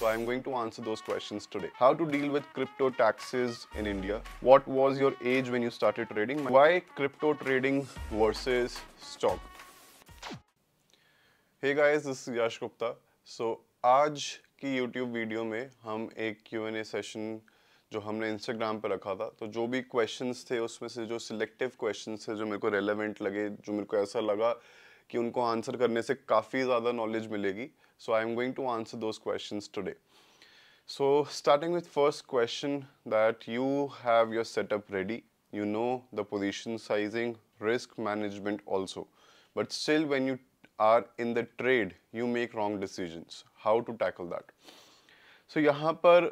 So I'm going to answer those questions today. How to deal with crypto taxes in India? What was your age when you started trading? Why crypto trading versus stock? Hey guys, this is Yash Gupta. So आज की YouTube video में हम एक Q&A session जो हमने Instagram पर रखा था तो जो भी क्वेश्चंस थे उसमें से जो सिलेक्टिव क्वेश्चंस थे जो मेरे को रेलेवेंट लगे जो मेरे को ऐसा लगा कि उनको आंसर करने से काफ़ी ज़्यादा नॉलेज मिलेगी so I am going to answer those question today so starting with first question that you have your setup ready you know the position sizing risk management also but still when you are in the trade you make wrong decision how to tackle that so यहाँ पर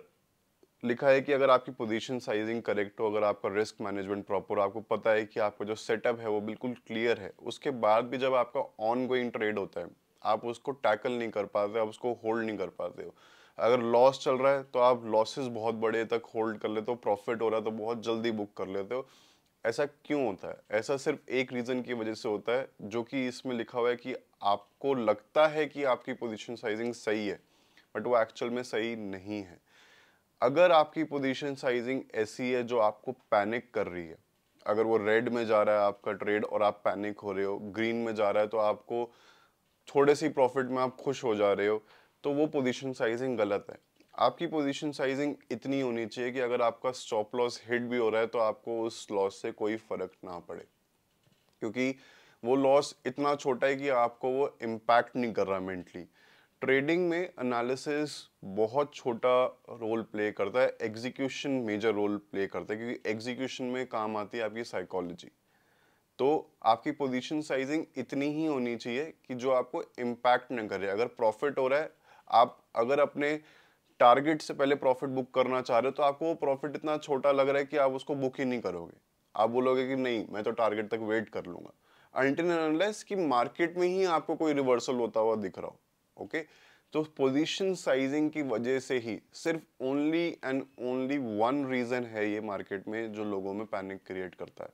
लिखा है कि अगर आपकी position sizing correct हो अगर आपका रिस्क मैनेजमेंट प्रॉपर आपको पता है कि आपका जो सेटअप है वो बिल्कुल क्लियर है उसके बाद भी जब आपका ऑन गोइंग ट्रेड होता है आप उसको टैकल नहीं कर पाते आप उसको होल्ड नहीं कर पाते हो अगर लॉस चल रहा है तो आप लॉसेस बहुत बड़े तक होल्ड कर लेते हो प्रॉफिट हो रहा है तो बहुत जल्दी बुक कर लेते हो ऐसा क्यों होता है ऐसा सिर्फ एक रीज़न की वजह से होता है जो कि इसमें लिखा हुआ है कि आपको लगता है कि आपकी पोजीशन साइजिंग सही है बट वो एक्चुअल में सही नहीं है अगर आपकी पोजीशन साइजिंग ऐसी है जो आपको पैनिक कर रही है अगर वो रेड में जा रहा है आपका ट्रेड और आप पैनिक हो रहे हो ग्रीन में जा रहा है तो आपको थोड़े सी प्रॉफिट में आप खुश हो जा रहे हो तो वो पोजीशन साइजिंग गलत है आपकी पोजीशन साइजिंग इतनी होनी चाहिए कि अगर आपका स्टॉप लॉस हिट भी हो रहा है तो आपको उस लॉस से कोई फर्क ना पड़े क्योंकि वो लॉस इतना छोटा है कि आपको वो इम्पैक्ट नहीं कर रहा मेंटली ट्रेडिंग में एनालिसिस बहुत छोटा रोल प्ले करता है एग्जीक्यूशन मेजर रोल प्ले करता है क्योंकि एग्जीक्यूशन में काम आती है आपकी साइकोलॉजी तो आपकी पोजीशन साइजिंग इतनी ही होनी चाहिए कि जो आपको इम्पैक्ट ना करे अगर प्रॉफिट हो रहा है आप अगर अपने टारगेट से पहले प्रॉफिट बुक करना चाह रहे हो तो आपको वो प्रॉफिट इतना छोटा लग रहा है कि आप उसको बुक ही नहीं करोगे आप बोलोगे कि नहीं मैं तो टारगेट तक वेट कर लूंगा अल्टीन एनालिस की मार्केट में ही आपको कोई रिवर्सल होता हुआ दिख रहा हो ओके तो पोजीशन साइजिंग की वजह से ही सिर्फ only and only one reason है ये मार्केट में जो लोगों में पैनिक क्रिएट करता है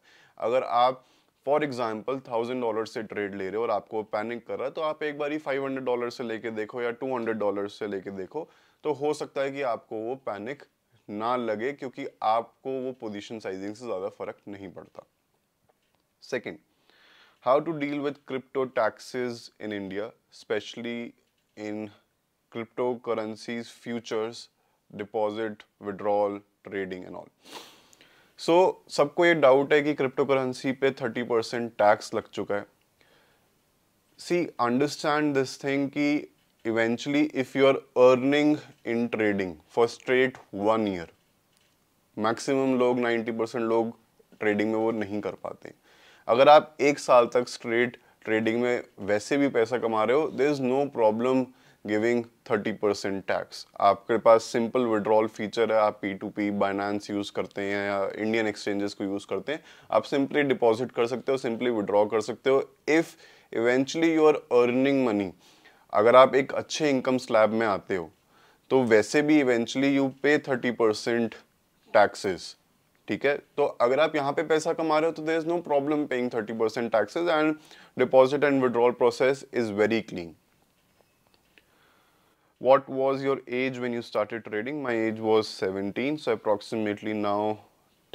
अगर आप फॉर एग्जाम्पल थाउजेंड डॉलर से ट्रेड ले रहे हो और आपको पैनिक कर रहा है तो आप एक बार ही फाइव हंड्रेड डॉलर से लेके देखो या टू हंड्रेड डॉलर से लेके देखो तो हो सकता है कि आपको वो पैनिक ना लगे क्योंकि आपको वो पोजिशन साइजिंग से ज़्यादा फर्क नहीं पड़ता second how to deal with crypto taxes in India specially in cryptocurrencies futures deposit withdrawal trading and all so सबको ये डाउट है कि क्रिप्टो करेंसी पे थर्टी परसेंट टैक्स लग चुका है सी अंडरस्टैंड दिस थिंग कि eventually if you are earning in trading for straight one year maximum लोग 90 परसेंट लोग ट्रेडिंग में वो नहीं कर पाते अगर आप एक साल तक स्ट्रेट ट्रेडिंग में वैसे भी पैसा कमा रहे हो there is no problem giving thirty percent tax आपके पास सिंपल विड्रॉल फीचर है आप P to P Binance use करते हैं या इंडियन एक्सचेंजेस को यूज़ करते हैं आप सिंपली डिपॉजिट कर सकते हो सिंपली विड्रॉ कर सकते हो if eventually you are earning money अगर आप एक अच्छे इनकम स्लैब में आते हो तो वैसे भी eventually you pay thirty percent taxes ठीक है तो अगर आप यहाँ पे पैसा कमा रहे हो तो there is no problem paying thirty percent taxes and deposit and withdrawal process is very what was your age when you started trading my age was 17 so approximately now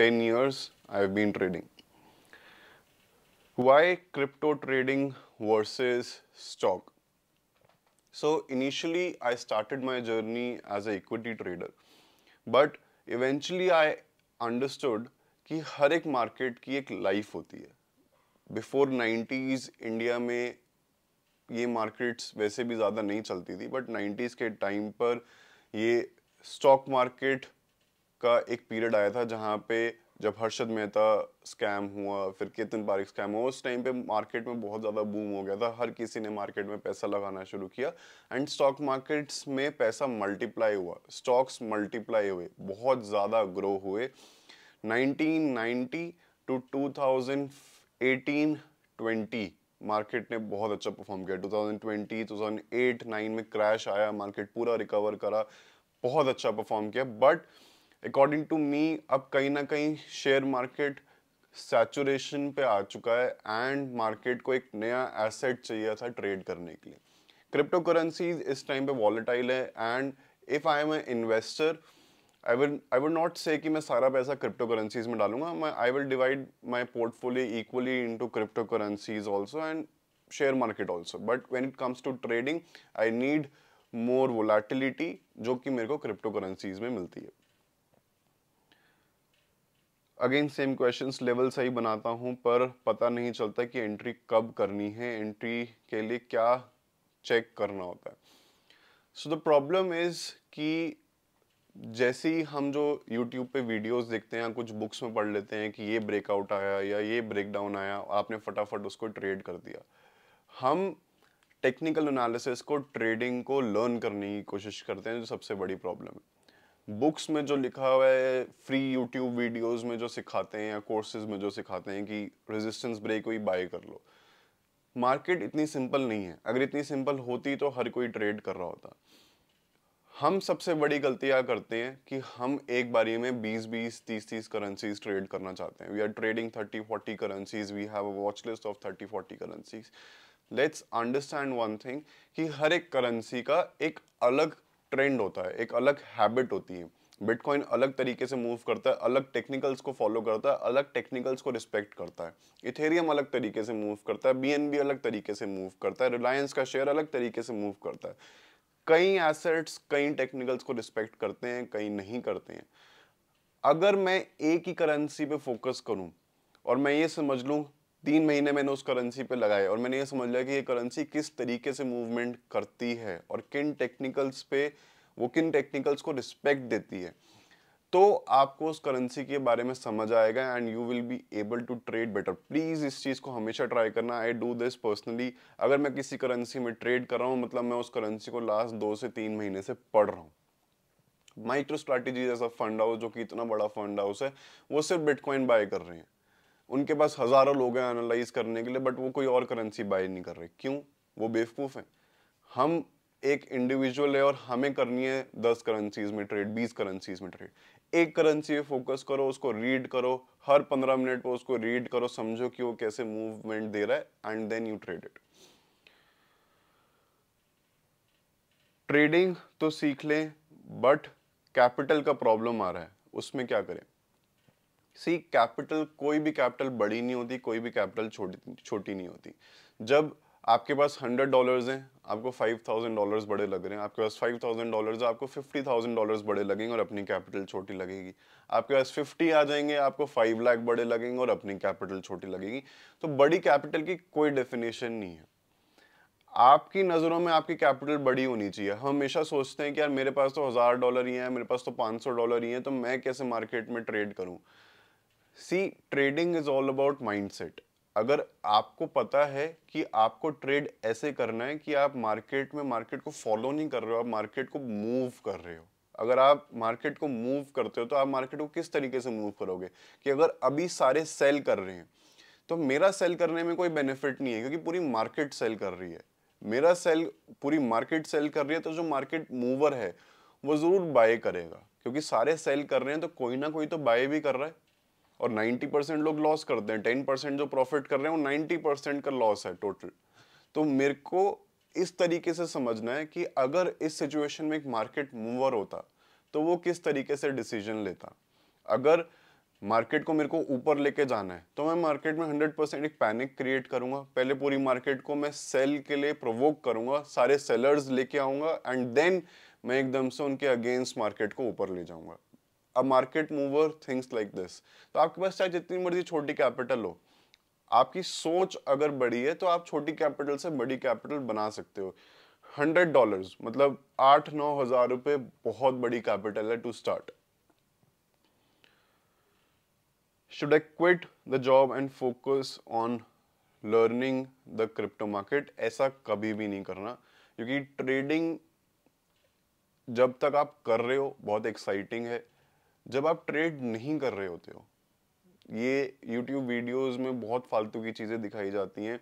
10 years i have been trading why crypto trading versus stock so initially i started my journey as a equity trader but eventually i understood कि हर एक market की एक life होती है before nineties India में ये markets वैसे भी ज़्यादा नहीं चलती थी बट नाइन्टीज़ के टाइम पर ये स्टॉक मार्केट का एक पीरियड आया था जहाँ पे जब हर्षद मेहता स्कैम हुआ फिर केतन पारिक स्कैम हुआ उस टाइम पे मार्केट में बहुत ज़्यादा बूम हो गया था हर किसी ने मार्केट में पैसा लगाना शुरू किया एंड स्टॉक मार्केट्स में पैसा मल्टीप्लाई हुआ स्टॉक्स मल्टीप्लाई हुए बहुत ज़्यादा ग्रो हुए 1990 टू 2018 20 मार्केट ने बहुत अच्छा परफॉर्म किया 2020 थाउजेंड 9 में क्रैश आया मार्केट पूरा रिकवर करा बहुत अच्छा परफॉर्म किया बट अकॉर्डिंग टू मी अब कहीं ना कहीं शेयर मार्केट सैचुरेशन पे आ चुका है एंड मार्केट को एक नया एसेट चाहिए था ट्रेड करने के लिए क्रिप्टो करेंसीज इस टाइम पे वॉलेटाइल है and if I am a investor I will I will not say कि मैं सारा पैसा क्रिप्टो करेंसीज में डालूंगा मैं I will divide my portfolio equally into crypto currencies also and share market also but when it comes to trading I need more volatility जो कि मेरे को क्रिप्टो करेंसीज में मिलती है अगेन सेम क्वेश्चंस लेवल सही बनाता हूँ पर पता नहीं चलता कि एंट्री कब करनी है एंट्री के लिए क्या चेक करना होता है सो द प्रॉब्लम इज़ कि जैसे ही हम जो यूट्यूब पे वीडियोस देखते हैं कुछ बुक्स में पढ़ लेते हैं कि ये ब्रेकआउट आया या ये ब्रेकडाउन आया आपने फटाफट उसको ट्रेड कर दिया हम टेक्निकल एनालिसिस को ट्रेडिंग को लर्न करने की कोशिश करते हैं जो सबसे बड़ी प्रॉब्लम है बुक्स में जो लिखा हुआ है फ्री यूट्यूब वीडियोस में जो सिखाते हैं या कोर्सेज में जो सिखाते हैं कि रेजिस्टेंस ब्रेक हुई बाय कर लो मार्केट इतनी सिंपल नहीं है अगर इतनी सिंपल होती तो हर कोई ट्रेड कर रहा होता हम सबसे बड़ी गलतियाँ करते हैं कि हम एक बारी में 20 20 30 30 करेंसीज ट्रेड करना चाहते हैं we are trading 30 40 currencies we have a watch list of 30 40 currencies let's understand one thing कि हर एक करेंसी का एक अलग ट्रेंड होता है एक अलग हैबिट होती है बिटकॉइन अलग तरीके से मूव करता है अलग टेक्निकल्स को फॉलो करता है अलग टेक्निकल्स को रिस्पेक्ट करता है इथेरियम अलग तरीके से मूव करता है बीएनबी अलग तरीके से मूव करता है रिलायंस का शेयर अलग तरीके से मूव करता है कई एसेट्स कई टेक्निकल्स को रिस्पेक्ट करते हैं कई नहीं करते हैं अगर मैं एक ही करेंसी पे फोकस करूं और मैं ये समझ लूँ तीन महीने मैंने उस करेंसी पे लगाए और मैंने ये समझ लिया कि ये करेंसी किस तरीके से मूवमेंट करती है और किन टेक्निकल्स पे वो किन टेक्निकल्स को रिस्पेक्ट देती है तो आपको उस करेंसी के बारे में समझ आएगा and you will be able to trade better please इस चीज़ को हमेशा ट्राई करना आई डू दिस पर्सनली अगर मैं किसी करेंसी में ट्रेड कर रहा हूँ मतलब मैं उस करेंसी को लास्ट दो से तीन महीने से पढ़ रहा हूँ माइक्रो स्ट्रैटेजी जैसा फंड हाउस जो कि इतना बड़ा फंड हाउस है वो सिर्फ बिटकॉइन बाय कर रहे हैं उनके पास हज़ारों लोग हैं एनालाइज करने के लिए बट वो कोई और करेंसी बाय नहीं कर रहे क्यों वो बेवकूफ़ हैं हम एक इंडिविजुअल है और हमें करनी है दस करेंसीज में ट्रेड बीस करेंसीज में ट्रेड एक करेंसी पे फोकस करो उसको रीड करो हर पंद्रह मिनट पर उसको रीड करो समझो कि वो कैसे मूवमेंट दे रहा है and then you trade it trading तो सीख लें बट कैपिटल का प्रॉब्लम आ रहा है उसमें क्या करें सी कैपिटल कोई भी कैपिटल बड़ी नहीं होती कोई भी कैपिटल छोटी छोटी नहीं होती जब आपके पास हंड्रेड डॉलर्स हैं आपको फाइव थाउजेंड डॉलर्स बड़े लग रहे हैं आपके पास फाइव थाउजेंड डॉलर्स आपको फिफ्टी थाउजेंड डॉलर्स बड़े लगेंगे और अपनी कैपिटल छोटी लगेगी आपके पास फिफ्टी आ जाएंगे आपको फाइव लाख बड़े लगेंगे और अपनी कैपिटल छोटी लगेगी तो बड़ी कैपिटल की कोई डेफिनेशन नहीं है आपकी नज़रों में आपकी कैपिटल बड़ी होनी चाहिए हम हमेशा सोचते हैं कि यार मेरे पास तो हज़ार डॉलर ही है मेरे पास तो पाँच सौ डॉलर ही है तो मैं कैसे मार्केट में ट्रेड करूँ see trading is all about mindset अगर आपको पता है कि आपको ट्रेड ऐसे करना है कि आप मार्केट में मार्केट को फॉलो नहीं कर रहे हो आप मार्केट को मूव कर रहे हो अगर आप मार्केट को मूव करते हो तो आप मार्केट को किस तरीके से मूव करोगे कि अगर अभी सारे सेल कर रहे हैं तो मेरा सेल करने में कोई बेनिफिट नहीं है क्योंकि पूरी मार्केट सेल कर रही है मेरा सेल पूरी मार्केट सेल कर रही है तो जो मार्केट मूवर है वो ज़रूर बाय करेगा क्योंकि सारे सेल कर रहे हैं तो कोई ना कोई तो बाय भी कर रहा है और 90 परसेंट लोग लॉस करते हैं 10 परसेंट जो प्रॉफिट कर रहे हैं वो 90 परसेंट का लॉस है टोटल तो मेरे को इस तरीके से समझना है कि अगर इस सिचुएशन में एक मार्केट मूवर होता तो वो किस तरीके से डिसीजन लेता अगर मार्केट को मेरे को ऊपर लेके जाना है तो मैं मार्केट में 100 परसेंट एक पैनिक क्रिएट करूंगा पहले पूरी मार्केट को मैं सेल के लिए प्रोवोक करूंगा सारे सेलर्स लेके आऊंगा एंड देन मैं एकदम से उनके अगेंस्ट मार्केट को ऊपर ले जाऊंगा a market mover things like this तो आपके पास चाहे जितनी मर्जी छोटी कैपिटल हो आपकी सोच अगर बड़ी है तो आप छोटी कैपिटल से बड़ी कैपिटल बना सकते हो हंड्रेड डॉलर्स मतलब आठ नौ हजार रुपये बहुत बड़ी कैपिटल है to start should I quit the job and focus on learning the crypto market ऐसा कभी भी नहीं करना क्योंकि ट्रेडिंग जब तक आप कर रहे हो बहुत एक्साइटिंग है जब आप ट्रेड नहीं कर रहे होते हो ये यूट्यूब वीडियोस में बहुत फालतू की चीज़ें दिखाई जाती हैं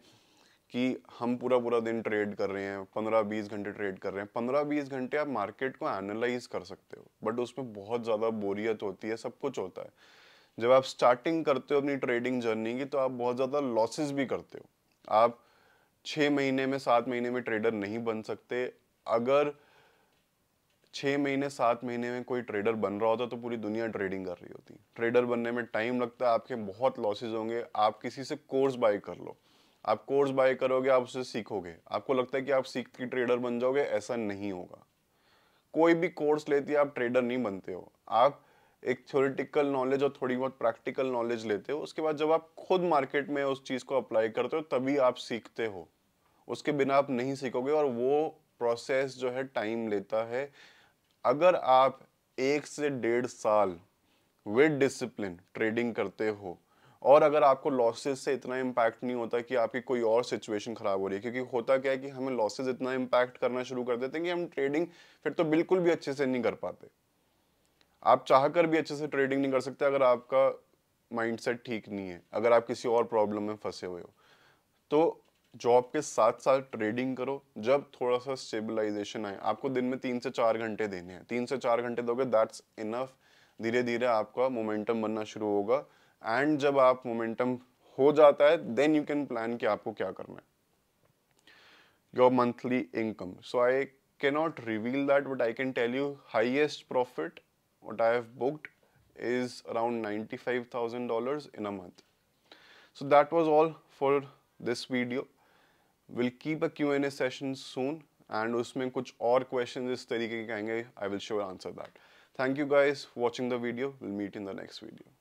कि हम पूरा पूरा दिन ट्रेड कर रहे हैं पंद्रह बीस घंटे ट्रेड कर रहे हैं पंद्रह बीस घंटे आप मार्केट को एनालाइज कर सकते हो बट उसमें बहुत ज़्यादा बोरियत होती है सब कुछ होता है जब आप स्टार्टिंग करते हो अपनी ट्रेडिंग जर्नी की तो आप बहुत ज़्यादा लॉसेस भी करते हो आप छः महीने में सात महीने में ट्रेडर नहीं बन सकते अगर छः महीने सात महीने में कोई ट्रेडर बन रहा होता तो पूरी दुनिया ट्रेडिंग कर रही होती ट्रेडर बनने में टाइम लगता है आपके बहुत लॉसेज होंगे आप किसी से कोर्स बाय कर लो आप कोर्स बाय करोगे आप उसे सीखोगे आपको लगता है कि आप सीख के ट्रेडर बन जाओगे ऐसा नहीं होगा कोई भी कोर्स लेती है आप ट्रेडर नहीं बनते हो आप एक थ्योरेटिकल नॉलेज और थोड़ी बहुत प्रैक्टिकल नॉलेज लेते हो उसके बाद जब आप खुद मार्केट में उस चीज़ को अप्लाई करते हो तभी आप सीखते हो उसके बिना आप नहीं सीखोगे और वो प्रोसेस जो है टाइम लेता है अगर आप एक से डेढ़ साल विद डिसिप्लिन ट्रेडिंग करते हो और अगर आपको लॉसेस से इतना इम्पैक्ट नहीं होता कि आपकी कोई और सिचुएशन ख़राब हो रही है क्योंकि होता क्या है कि हमें लॉसेस इतना इम्पैक्ट करना शुरू कर देते हैं कि हम ट्रेडिंग फिर तो बिल्कुल भी अच्छे से नहीं कर पाते आप चाह कर भी अच्छे से ट्रेडिंग नहीं कर सकते अगर आपका माइंड ठीक नहीं है अगर आप किसी और प्रॉब्लम में फंसे हुए हो तो जॉब के साथ साथ ट्रेडिंग करो जब थोड़ा सा स्टेबलाइजेशन आए आपको दिन में तीन से चार घंटे देने हैं तीन से चार घंटे दोगे दैट्स इनफ धीरे धीरे आपका मोमेंटम बनना शुरू होगा एंड जब आप मोमेंटम हो जाता है देन यू कैन प्लान कि आपको क्या करना है your monthly income so I cannot I can tell you highest profit what I have booked is around ninety five thousand dollar in a month so that was all for this video will keep a Q N A session soon and उसमें कुछ और question इस तरीके के आएंगे I will sure answer that thank you guys watching the video will meet in the next video